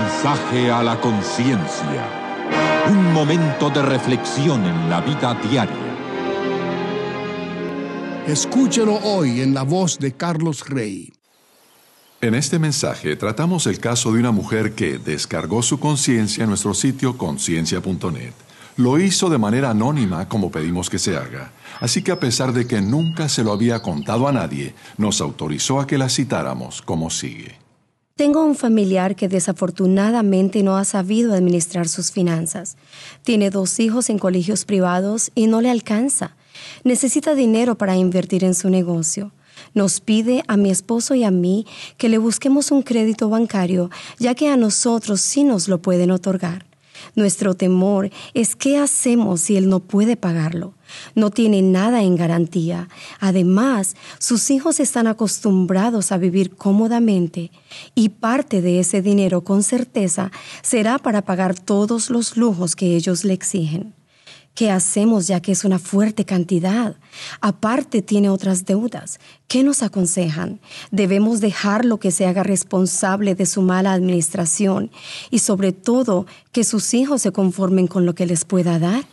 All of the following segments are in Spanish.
mensaje a la conciencia. Un momento de reflexión en la vida diaria. Escúchelo hoy en la voz de Carlos Rey. En este mensaje tratamos el caso de una mujer que descargó su conciencia en nuestro sitio conciencia.net. Lo hizo de manera anónima como pedimos que se haga, así que a pesar de que nunca se lo había contado a nadie, nos autorizó a que la citáramos como sigue. Tengo un familiar que desafortunadamente no ha sabido administrar sus finanzas. Tiene dos hijos en colegios privados y no le alcanza. Necesita dinero para invertir en su negocio. Nos pide a mi esposo y a mí que le busquemos un crédito bancario, ya que a nosotros sí nos lo pueden otorgar. Nuestro temor es qué hacemos si Él no puede pagarlo. No tiene nada en garantía. Además, sus hijos están acostumbrados a vivir cómodamente y parte de ese dinero con certeza será para pagar todos los lujos que ellos le exigen. ¿Qué hacemos ya que es una fuerte cantidad? Aparte tiene otras deudas. ¿Qué nos aconsejan? Debemos dejarlo que se haga responsable de su mala administración y sobre todo que sus hijos se conformen con lo que les pueda dar.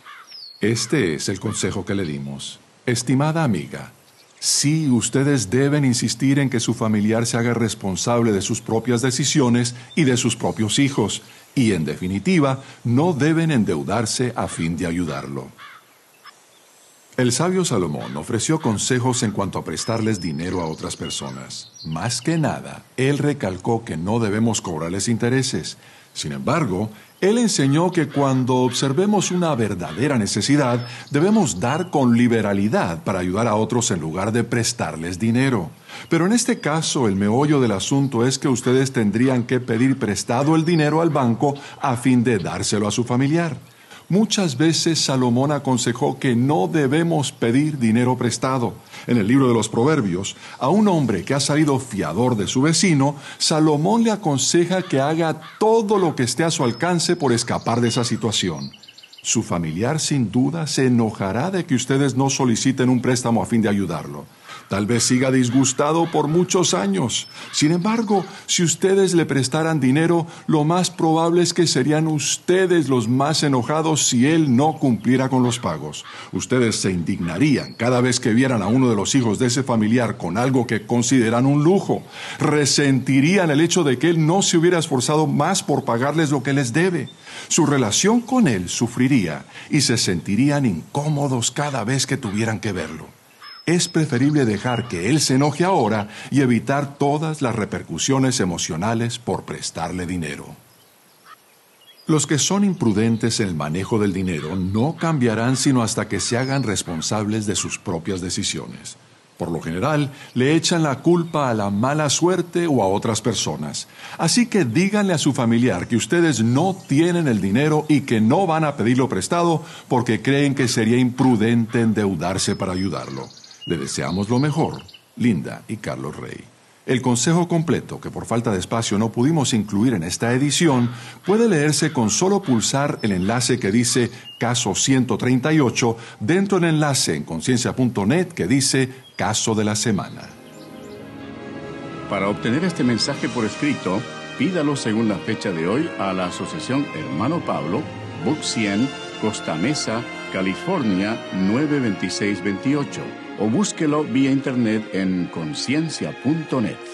Este es el consejo que le dimos. Estimada amiga, sí, ustedes deben insistir en que su familiar se haga responsable de sus propias decisiones y de sus propios hijos y, en definitiva, no deben endeudarse a fin de ayudarlo. El sabio Salomón ofreció consejos en cuanto a prestarles dinero a otras personas. Más que nada, él recalcó que no debemos cobrarles intereses. Sin embargo, él enseñó que cuando observemos una verdadera necesidad, debemos dar con liberalidad para ayudar a otros en lugar de prestarles dinero. Pero en este caso, el meollo del asunto es que ustedes tendrían que pedir prestado el dinero al banco a fin de dárselo a su familiar. Muchas veces Salomón aconsejó que no debemos pedir dinero prestado. En el libro de los Proverbios, a un hombre que ha salido fiador de su vecino, Salomón le aconseja que haga todo lo que esté a su alcance por escapar de esa situación. Su familiar sin duda se enojará de que ustedes no soliciten un préstamo a fin de ayudarlo. Tal vez siga disgustado por muchos años. Sin embargo, si ustedes le prestaran dinero, lo más probable es que serían ustedes los más enojados si él no cumpliera con los pagos. Ustedes se indignarían cada vez que vieran a uno de los hijos de ese familiar con algo que consideran un lujo. Resentirían el hecho de que él no se hubiera esforzado más por pagarles lo que les debe. Su relación con él sufriría y se sentirían incómodos cada vez que tuvieran que verlo es preferible dejar que él se enoje ahora y evitar todas las repercusiones emocionales por prestarle dinero. Los que son imprudentes en el manejo del dinero no cambiarán sino hasta que se hagan responsables de sus propias decisiones. Por lo general, le echan la culpa a la mala suerte o a otras personas. Así que díganle a su familiar que ustedes no tienen el dinero y que no van a pedirlo prestado porque creen que sería imprudente endeudarse para ayudarlo. Le deseamos lo mejor, Linda y Carlos Rey. El consejo completo, que por falta de espacio no pudimos incluir en esta edición, puede leerse con solo pulsar el enlace que dice Caso 138 dentro del enlace en conciencia.net que dice Caso de la Semana. Para obtener este mensaje por escrito, pídalo según la fecha de hoy a la Asociación Hermano Pablo, Book 100, Costa Mesa, California 92628 o búsquelo vía internet en conciencia.net.